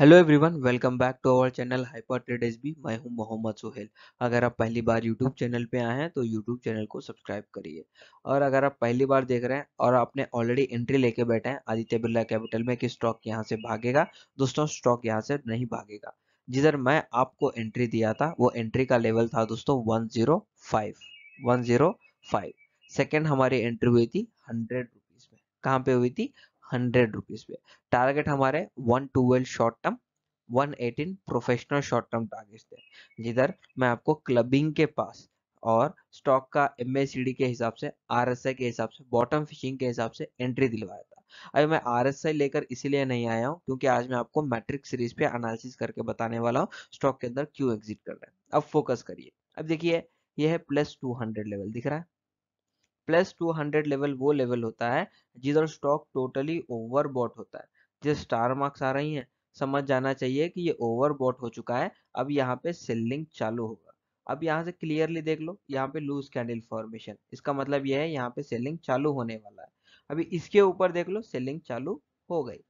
hello everyone welcome back to our channel hyper trade S B मैं हूं मोहम्मद सोहेल अगर आप पहली बार यूट्यूब चैनल पे आए हैं तो यूट्यूब चैनल को सब्सक्राइब करिए और अगर आप पहली बार देख रहे हैं और आपने ऑलरेडी एंट्री लेके बैठे हैं आदित्य बिरला कैपिटल में कि स्टॉक यहाँ से भागेगा दोस्तों स्टॉक यहाँ से नहीं भागेगा जिधर मैं आपको एंट्री दिया था वो एंट्री का लेवल था दोस्तों one zero five one zero five second हमारी एंट्री हुई थी हंड्रेड रुपीज में कहाँ पे हुई थी हंड्रेड रुपीज पे टारगेट हमारे one twelve short term eighteen professional short term target थे जिधर मैं आपको क्लबिंग के पास और स्टॉक का एम के हिसाब से आर के हिसाब से बॉटम फिशिंग के हिसाब से एंट्री दिलवाया था अभी मैं आर लेकर इसीलिए नहीं आया हूँ क्योंकि आज मैं आपको मैट्रिक सीरीज पे एनालिसिस करके बताने वाला हूँ स्टॉक के अंदर क्यों एग्जिट कर रहे हैं अब फोकस करिए अब देखिए यह है प्लस टू हंड्रेड लेवल दिख रहा है प्लस 200 लेवल वो लेवल होता है जिधर स्टॉक टोटली ओवरबॉट होता है जिस स्टार मार्क्स आ रही हैं समझ जाना चाहिए कि ये ओवरबॉट हो चुका है अब यहाँ पे सेलिंग चालू होगा अब यहाँ से क्लियरली देख लो यहाँ पे लूज कैंडल फॉर्मेशन इसका मतलब ये यह है यहाँ पे सेलिंग चालू होने वाला है अभी इसके ऊपर देख लो सेलिंग चालू हो गई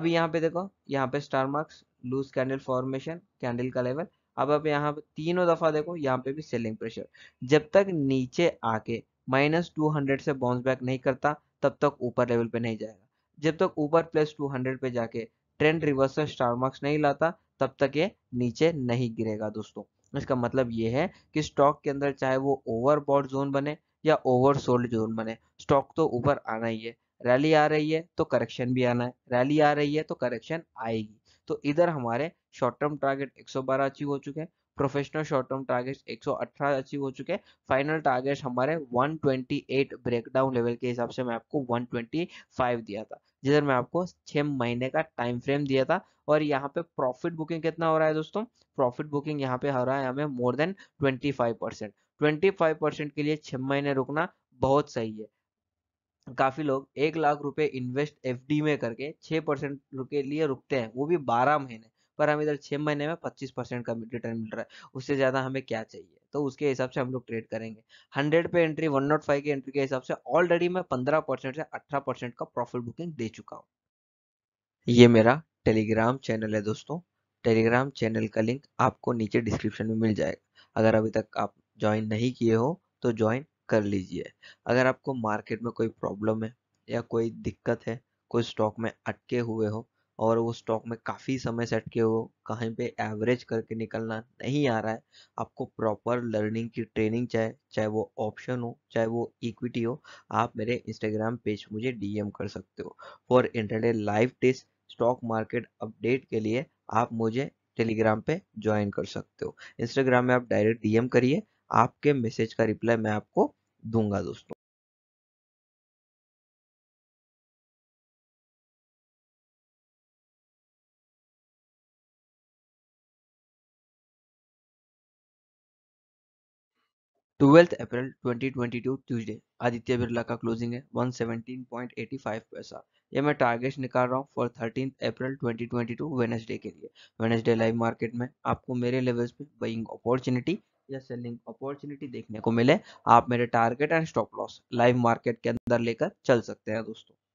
अभी यहाँ पे देखो यहाँ पे star marks lose candle formation candle का लेवल अब अब यहाँ पे तीनों दफा देखो यहाँ पे भी सेलिंग प्रेशर जब तक नीचे आके माइनस टू हंड्रेड से बाउंस बैक नहीं करता तब तक ऊपर लेवल पे नहीं जाएगा जब तक ऊपर प्लस टू हंड्रेड पे जाके ट्रेंड रिवर्सल स्टार मार्क्स नहीं लाता तब तक ये नीचे नहीं गिरेगा दोस्तों इसका मतलब ये है कि स्टॉक के अंदर चाहे वो ओवरबॉड जोन बने या ओवर सोल्ड जोन बने स्टॉक तो ऊपर आना ही है रैली आ रही है तो करेक्शन भी आना है रैली आ रही है तो करेक्शन आएगी तो इधर हमारे शॉर्ट टर्म टारगेट 112 अचीव हो चुके हैं professional short term targets 118 achieve हो चुके हैं फाइनल टारगेट्स हमारे 128 ब्रेकडाउन लेवल के हिसाब से मैं आपको 125 दिया था जिधर मैं आपको छह महीने का टाइम फ्रेम दिया था और यहाँ पे प्रॉफिट बुकिंग कितना हो रहा है दोस्तों प्रॉफिट बुकिंग यहाँ पे हो रहा है हमें more than twenty percent twenty के लिए छह महीने रुकना बहुत सही है काफी लोग एक लाख रुपए इन्वेस्ट एफडी में करके छह परसेंट के लिए रुकते हैं वो भी बारह महीने पर हम इधर छह महीने में पच्चीस परसेंट का रिटर्न मिल रहा है उससे ज्यादा हमें क्या चाहिए तो उसके हिसाब से हम लोग ट्रेड करेंगे हंड्रेड पे एंट्री वन नॉट फाइव के एंट्री के हिसाब से ऑलरेडी मैं पंद्रह परसेंट से अठारह परसेंट का प्रॉफिट बुकिंग दे चुका हूँ ये मेरा टेलीग्राम चैनल है दोस्तों टेलीग्राम चैनल का लिंक आपको नीचे डिस्क्रिप्शन में मिल जाएगा अगर अभी तक आप ज्वाइन नहीं किए हो तो ज्वाइन कर लीजिए अगर आपको मार्केट में कोई प्रॉब्लम है या कोई दिक्कत है कोई स्टॉक में अटके हुए हो और वो स्टॉक में काफ़ी समय से अटके हो कहीं पे एवरेज करके निकलना नहीं आ रहा है आपको प्रॉपर लर्निंग की ट्रेनिंग चाहे चाहे वो ऑप्शन हो चाहे वो इक्विटी हो आप मेरे इंस्टाग्राम पेज मुझे डीएम कर सकते हो for intraday live test stock market update के लिए आप मुझे टेलीग्राम पे ज्वाइन कर सकते हो इंस्टाग्राम में आप डायरेक्ट डीएम करिए आपके मैसेज का रिप्लाई मैं आपको दूंगा दोस्तों twelfth April 2022 Tuesday Aditya Birla का क्लोजिंग है 117.85 पैसा ये मैं टारगेट निकाल रहा हूँ फॉर थर्टीन अप्रैल 2022 वेनेसडे के लिए वेनेसडे लाइव मार्केट में आपको मेरे लेवल्स पे बइंग अपॉर्चुनिटी या सेलिंग अपॉर्चुनिटी देखने को मिले आप मेरे target and stop loss live market के अंदर लेकर चल सकते हैं दोस्तों